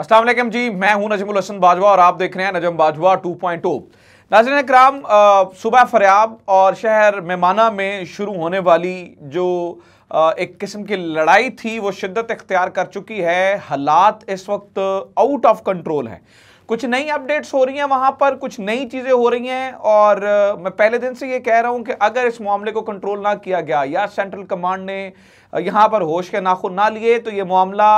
असलम जी मैं हूं नजमुल हसन बाजवा और आप देख रहे हैं नजम बाजवा 2.0 नाजन कराम सुबह फरियाब और शहर मेमाना में शुरू होने वाली जो एक किस्म की लड़ाई थी वो शिद्दत इख्तियार कर चुकी है हालात इस वक्त आउट ऑफ कंट्रोल हैं कुछ नई अपडेट्स हो रही हैं वहाँ पर कुछ नई चीज़ें हो रही हैं और मैं पहले दिन से ये कह रहा हूँ कि अगर इस मामले को कंट्रोल ना किया गया या सेंट्रल कमांड ने यहाँ पर होश के नाखून ना लिए तो ये मामला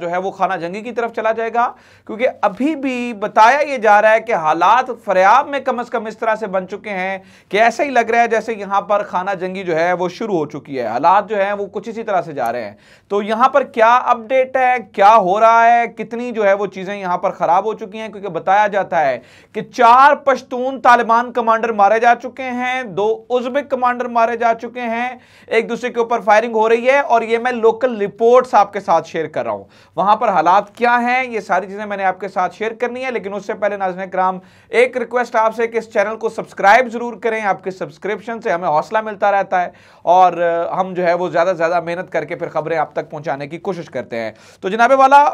जो है वो खाना जंगी की तरफ चला जाएगा क्योंकि अभी भी बताया ये जा रहा है कि हालात फरियाब में कम अज़ कम इस तरह से बन चुके हैं कि ऐसा ही लग रहा है जैसे यहाँ पर खाना जंगी जो है वो शुरू हो चुकी है हालात जो है वो कुछ इसी तरह से जा रहे हैं तो यहाँ पर क्या अपडेट है क्या हो रहा है कितनी जो है वो चीज़ें यहाँ पर ख़राब हो चुकी हैं क्योंकि बताया जाता है कि चार पश्तून तालिबान कमांडर मारे जा चुके हैं दो उज्बेक कमांडर मारे जा चुके हैं एक दूसरे के ऊपर फायरिंग हो रही है है और ये मैं लोकल रिपोर्ट्स आपके साथ शेयर कर रहा हूं वहां पर हालात क्या हैं ये सारी चीज़ें मैंने आपके साथ शेयर करनी है लेकिन उससे पहले नाजन कराम एक रिक्वेस्ट आपसे कि इस चैनल को सब्सक्राइब ज़रूर करें आपके सब्सक्रिप्शन से हमें हौसला मिलता रहता है और हम जो है वो ज़्यादा से ज़्यादा मेहनत करके फिर खबरें आप तक पहुंचाने की कोशिश करते हैं तो जनाबे वाला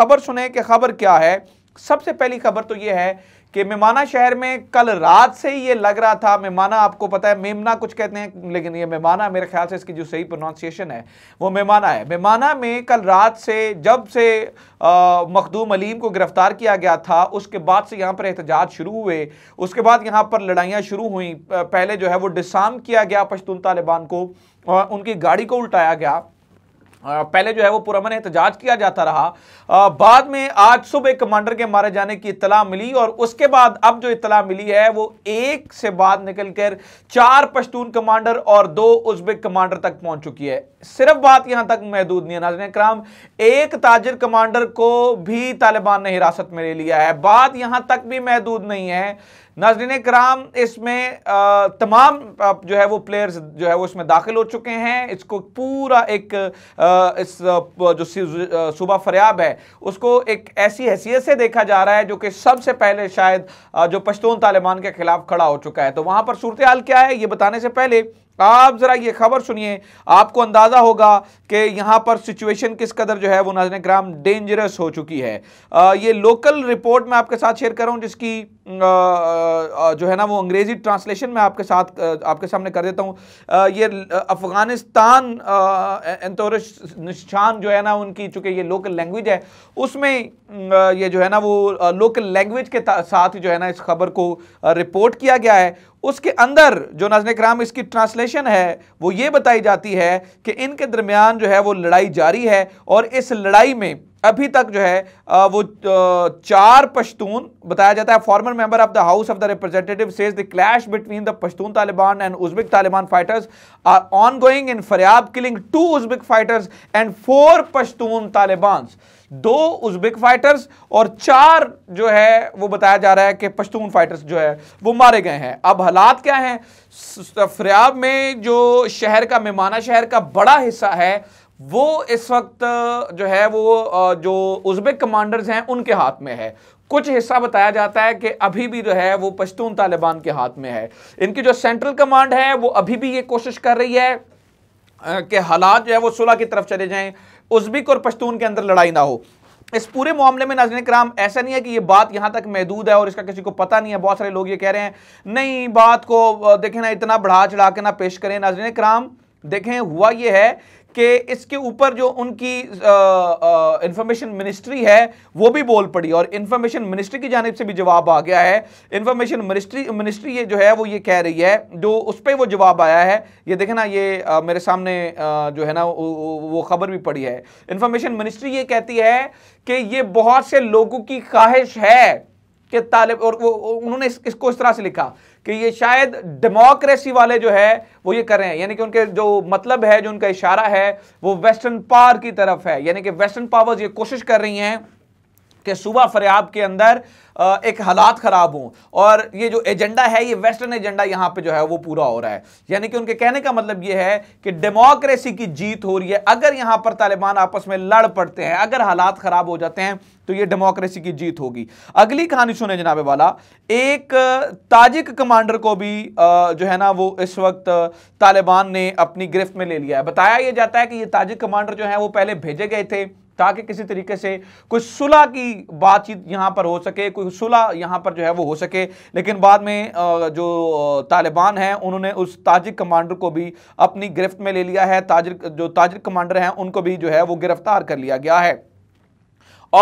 खबर सुने कि खबर क्या है सबसे पहली खबर तो यह है कि मेमाना शहर में कल रात से ही ये लग रहा था मेमाना आपको पता है मेमना कुछ कहते हैं लेकिन ये मेमाना मेरे ख्याल से इसकी जो सही प्रोनाउंसिएशन है वो मेमाना है मेमाना में कल रात से जब से मखदूम अलीम को गिरफ्तार किया गया था उसके बाद से यहाँ पर एहतजाज शुरू हुए उसके बाद यहाँ पर लड़ाइयाँ शुरू हुई पहले जो है वो डिसाम किया गया पश्तून तालिबान को और उनकी गाड़ी को उल्टाया गया पहले जो है वो पुरमन एहतजाज किया जाता रहा बाद में आज सुबह कमांडर के मारे जाने की इतला मिली और उसके बाद अब जो इतला मिली है वो एक से बाद निकलकर चार पश्तून कमांडर और दो उजबे कमांडर तक पहुंच चुकी है सिर्फ बात यहां तक महदूद नहीं है नाजन कराम एक ताजिर कमांडर को भी तालिबान ने हिरासत में ले लिया है बात यहां तक भी महदूद नहीं है नाजरीन कराम इसमें तमाम जो है वो प्लेयर्स जो है वो इसमें दाखिल हो चुके हैं इसको पूरा एक आ, इस जो सूबा फरियाब है उसको एक ऐसी हैसियत से देखा जा रहा है जो कि सबसे पहले शायद जो पश्तून तालिबान के खिलाफ खड़ा हो चुका है तो वहां पर सूरत हाल क्या है ये बताने से पहले आप ज़रा ये खबर सुनिए आपको अंदाज़ा होगा कि यहाँ पर सिचुएशन किस कदर जो है वो नाजन ग्राम डेंजरस हो चुकी है आ, ये लोकल रिपोर्ट मैं आपके साथ शेयर कर रहा हूँ जिसकी आ, जो है ना वो अंग्रेज़ी ट्रांसलेशन में आपके साथ आपके सामने कर देता हूँ ये अफ़गानिस्तान निशान जो है ना उनकी चूँकि ये लोकल लैंग्वेज है उसमें ये जो है ना वो लोकल लैंग्वेज के साथ जो है ना इस खबर को रिपोर्ट किया गया है उसके अंदर जो नजन कराम इसकी ट्रांसलेशन है वो ये बताई जाती है कि इनके दरमियान जो है वो लड़ाई जारी है और इस लड़ाई में अभी तक जो है वो चार पश्तून बताया जाता है former member of the house of the representative says the clash between the Pashtun Taliban and Uzbek Taliban fighters are ongoing in Faryab killing two Uzbek fighters and four Pashtun Talibans दो उज्बेक फाइटर्स और चार जो है वो बताया जा रहा है कि पश्तून फाइटर्स जो है वो मारे गए हैं अब हालात क्या हैं फ्रयाब में जो शहर का मेमाना शहर का बड़ा हिस्सा है वो इस वक्त जो है वो जो उज्बेक कमांडर्स हैं उनके हाथ में है कुछ हिस्सा बताया जाता है कि अभी भी जो है वो पश्तून तालिबान के हाथ में है इनकी जो सेंट्रल कमांड है वो अभी भी ये कोशिश कर रही है कि हालात जो है वो सुलह की तरफ चले जाएं उजबिक और पश्तून के अंदर लड़ाई ना हो इस पूरे मामले में नाजन कराम ऐसा नहीं है कि ये बात यहाँ तक महदूद है और इसका किसी को पता नहीं है बहुत सारे लोग ये कह रहे हैं नहीं बात को देखें ना इतना बढ़ा चढ़ा के ना पेश करें नाजन कराम देखें हुआ ये है कि इसके ऊपर जो उनकी इंफॉर्मेशन मिनिस्ट्री है वो भी बोल पड़ी और इंफॉर्मेशन मिनिस्ट्री की जानब से भी जवाब आ गया है इंफॉर्मेशन मिनिस्ट्री मिनिस्ट्री ये जो है वो ये कह रही है जो उस पर वो जवाब आया है ये देखे ना ये आ, मेरे सामने आ, जो है ना वो खबर भी पड़ी है इंफॉर्मेशन मिनिस्ट्री ये कहती है कि ये बहुत से लोगों की ख्वाहिश है कि तालिब और वो उन्होंने इस, इसको इस तरह से लिखा कि ये शायद डेमोक्रेसी वाले जो है वो ये कर रहे हैं यानी कि उनके जो मतलब है जो उनका इशारा है वो वेस्टर्न पावर की तरफ है यानी कि वेस्टर्न पावर्स ये कोशिश कर रही हैं कि सुबह फरियाब के अंदर एक हालात ख़राब हों और ये जो एजेंडा है ये वेस्टर्न एजेंडा यहाँ पे जो है वो पूरा हो रहा है यानी कि उनके कहने का मतलब ये है कि डेमोक्रेसी की जीत हो रही है अगर यहाँ पर तालिबान आपस में लड़ पड़ते हैं अगर हालात ख़राब हो जाते हैं तो ये डेमोक्रेसी की जीत होगी अगली कहानी सुने जनाबे वाला एक ताजिक कमांडर को भी जो है ना वो इस वक्त तालिबान ने अपनी गिरफ्त में ले लिया है बताया यह जाता है कि ये ताजिक कमांडर जो है वो पहले भेजे गए थे ताकि किसी तरीके से कोई सुलह की बातचीत यहाँ पर हो सके कोई सुलह यहाँ पर जो है वो हो सके लेकिन बाद में जो तालिबान हैं उन्होंने उस ताजिक कमांडर को भी अपनी गिरफ्त में ले लिया है ताजिक जो ताजिक कमांडर हैं उनको भी जो है वो गिरफ्तार कर लिया गया है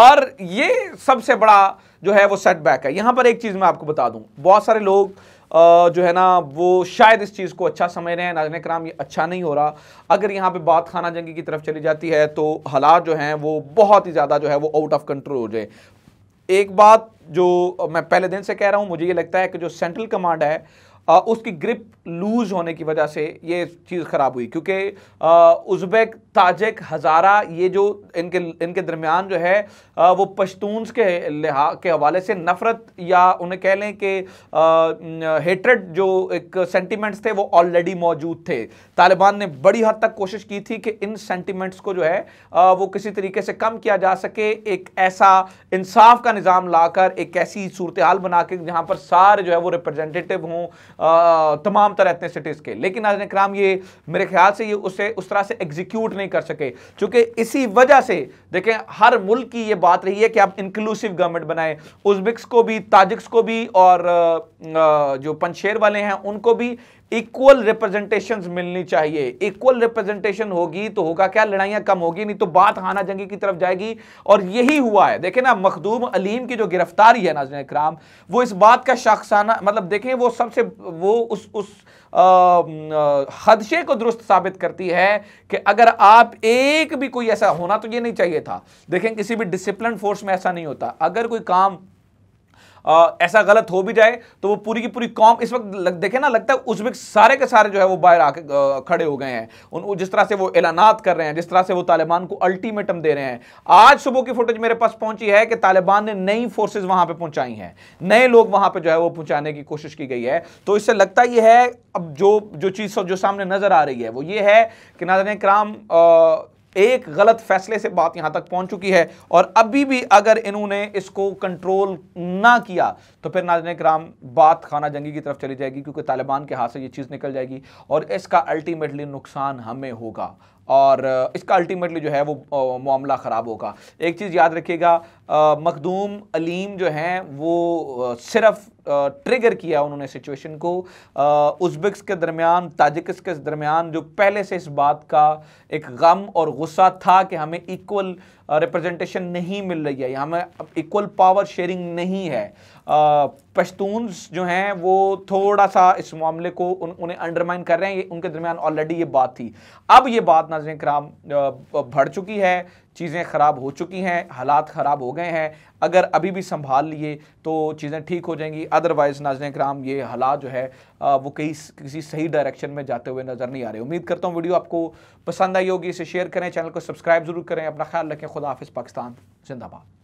और ये सबसे बड़ा जो है वो सेटबैक है यहाँ पर एक चीज़ मैं आपको बता दूँ बहुत सारे लोग जो है ना वो शायद इस चीज़ को अच्छा समझ रहे हैं नाजन कराम ये अच्छा नहीं हो रहा अगर यहाँ पे बात खाना जंगी की तरफ चली जाती है तो हालात जो हैं वो बहुत ही ज़्यादा जो है वो आउट ऑफ कंट्रोल हो जाए एक बात जो मैं पहले दिन से कह रहा हूँ मुझे ये लगता है कि जो सेंट्रल कमांड है उसकी ग्रिप लूज होने की वजह से ये चीज़ ख़राब हुई क्योंकि उज़्बेक ताजिक हज़ारा ये जो इनके इनके दरमियान जो है वो पश्तूनस के लिहा के हवाले से नफ़रत या उन्हें कह लें कि हेट्रेड जो एक सेंटिमेंट्स थे वो ऑलरेडी मौजूद थे तालिबान ने बड़ी हद तक कोशिश की थी कि इन सेंटिमेंट्स को जो है वो किसी तरीके से कम किया जा सके एक ऐसा इंसाफ का निज़ाम लाकर एक ऐसी सूरत हाल बना के जहाँ पर सारे जो है वो रिप्रजेंटेटिव हों तमाम तरह सिटीज़ के लेकिन आज कराम ये मेरे ख्याल से ये उसे उस तरह से एग्जीक्यूट नहीं कर सके चूँकि इसी वजह से देखें हर मुल्क की ये बात रही है कि आप इंक्लूसिव गवर्नमेंट बनाएं उजबिक्स को भी ताजिक्स को भी और जो पंशेर वाले हैं उनको भी इक्वल रिप्रेजेंटेशन मिलनी चाहिए इक्वल रिप्रेजेंटेशन होगी तो होगा क्या लड़ाइयां कम होगी नहीं तो बात हाना जंगी की तरफ जाएगी और यही हुआ है देखें ना मखदूम अलीम की जो गिरफ्तारी है नाजन इक्राम वो इस बात का शख्साना मतलब देखें वो सबसे वो उस उस हदशे को दुरुस्त साबित करती है कि अगर आप एक भी कोई ऐसा होना तो ये नहीं चाहिए था देखें किसी भी डिसिप्लिन फोर्स में ऐसा नहीं होता अगर कोई काम आ, ऐसा गलत हो भी जाए तो वो पूरी की पूरी कॉम इस वक्त लग, देखे ना लगता है उस वक्त सारे के सारे जो है वो बाहर आके खड़े हो गए हैं उन जिस तरह से वो ऐलानात कर रहे हैं जिस तरह से वो तालिबान को अल्टीमेटम दे रहे हैं आज सुबह की फुटेज मेरे पास पहुंची है कि तालिबान ने नई फोर्सेज वहां पर पहुंचाई हैं नए लोग वहां पर जो है वो पहुंचाने की कोशिश की गई है तो इससे लगता यह है अब जो जो चीज़ जो सामने नजर आ रही है वो ये है कि नाजन कराम एक गलत फैसले से बात यहां तक पहुंच चुकी है और अभी भी अगर इन्होंने इसको कंट्रोल ना किया तो फिर नाजन कराम बात खाना जंगी की तरफ चली जाएगी क्योंकि तालिबान के हाथ से ये चीज़ निकल जाएगी और इसका अल्टीमेटली नुकसान हमें होगा और इसका अल्टीमेटली जो है वो मामला ख़राब होगा एक चीज़ याद रखिएगा मखदूम अलीम जो हैं वो सिर्फ ट्रिगर किया उन्होंने सिचुएशन को उजबिक्स के दरमियान ताजिक्स के दरमियान जो पहले से इस बात का एक गम और गुस्सा था कि हमें इक्वल रिप्रेजेंटेशन नहीं मिल रही है यहाँ में इक्वल पावर शेयरिंग नहीं है पश्तून जो हैं वो थोड़ा सा इस मामले को उन, उन्हें अंडरमाइन कर रहे हैं उनके दरमियान ऑलरेडी ये बात थी अब ये बात नाजन कराम बढ़ चुकी है चीज़ें ख़राब हो चुकी हैं हालात ख़राब हो गए हैं अगर अभी भी संभाल लिए तो चीज़ें ठीक हो जाएंगी अदरवाइज़ नाजन कराम ये हालात जो है वो कहीं किसी सही डायरेक्शन में जाते हुए नज़र नहीं आ रहे उम्मीद करता हूँ वीडियो आपको पसंद आई होगी इसे शेयर करें चैनल को सब्सक्राइब ज़रूर करें अपना ख्याल रखें खुदा हाफ़ पाकिस्तान जिंदाबाद